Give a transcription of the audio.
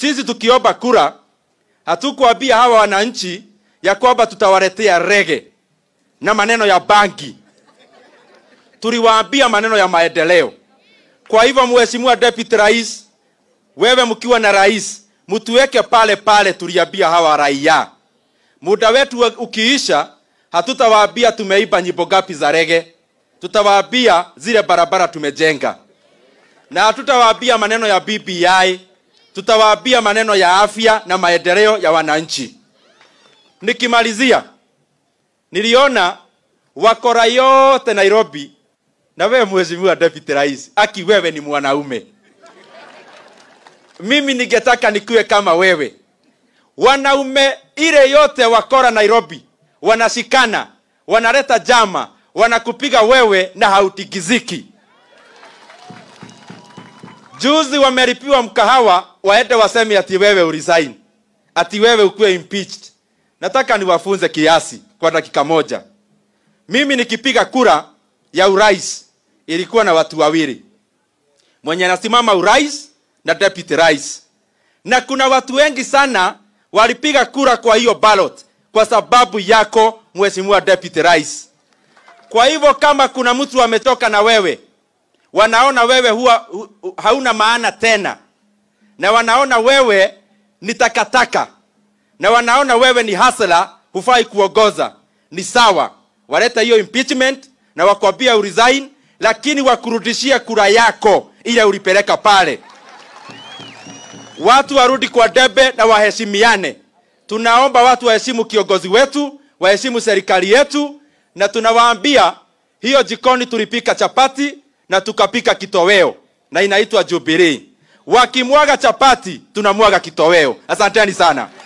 Sisi tukiomba kura, hatukuambia hawa wananchi ya kwamba tutawaletea rege na maneno ya bangi, tuliwaambia maneno ya maendeleo. Kwa hivyo, Mheshimiwa Deputy Rais, wewe mkiwa na rais, mtuweke pale pale tuliambia hawa raia. Muda wetu ukiisha, hatutawaambia tumeiba nyimbo ngapi za rege, tutawaambia zile barabara tumejenga, na hatutawaambia maneno ya BBI tutawaambia maneno ya afya na maendeleo ya wananchi. Nikimalizia, niliona wakora yote Nairobi na wewe Mheshimiwa Deputy Rais, aki wewe ni mwanaume, mimi ningetaka nikuwe kama wewe. Wanaume ile yote wakora Nairobi wanashikana, wanaleta jama, wanakupiga wewe na hautikiziki. Juzi wameripiwa mkahawa waende waseme ati wewe uresign, ati wewe ukiwe impeached. Nataka niwafunze kiasi kwa dakika moja. Mimi nikipiga kura ya urais ilikuwa na watu wawili, mwenye anasimama urais na deputy rais, na kuna watu wengi sana walipiga kura kwa hiyo ballot kwa sababu yako mheshimiwa deputy rais. Kwa hivyo kama kuna mtu ametoka na wewe wanaona wewe huwa hu, hu, hauna maana tena na wanaona wewe ni takataka na wanaona wewe ni hasla hufai kuongoza ni sawa waleta hiyo impeachment na wakwambia uresign lakini wakurudishia kura yako ile ulipeleka pale watu warudi kwa debe na waheshimiane tunaomba watu waheshimu kiongozi wetu waheshimu serikali yetu na tunawaambia hiyo jikoni tulipika chapati na tukapika kitoweo na inaitwa Jubilee. Wakimwaga chapati tunamwaga kitoweo. Asanteni sana.